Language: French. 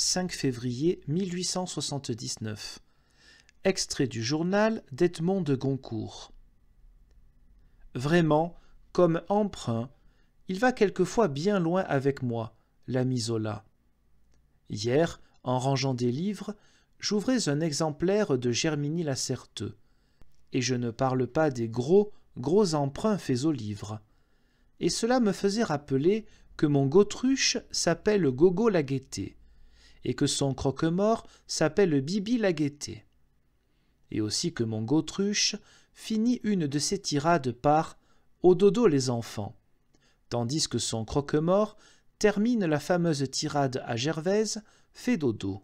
5 février 1879. Extrait du journal d'Edmond de Goncourt. Vraiment, comme emprunt, il va quelquefois bien loin avec moi, la misola Hier, en rangeant des livres, j'ouvrais un exemplaire de Germini Lacerteux. Et je ne parle pas des gros, gros emprunts faits aux livres. Et cela me faisait rappeler que mon Gautruche s'appelle Gogo la et que son croque-mort s'appelle Bibi la Et aussi que mon Gautruche finit une de ses tirades par Au dodo les enfants, tandis que son croque-mort termine la fameuse tirade à Gervaise fait dodo.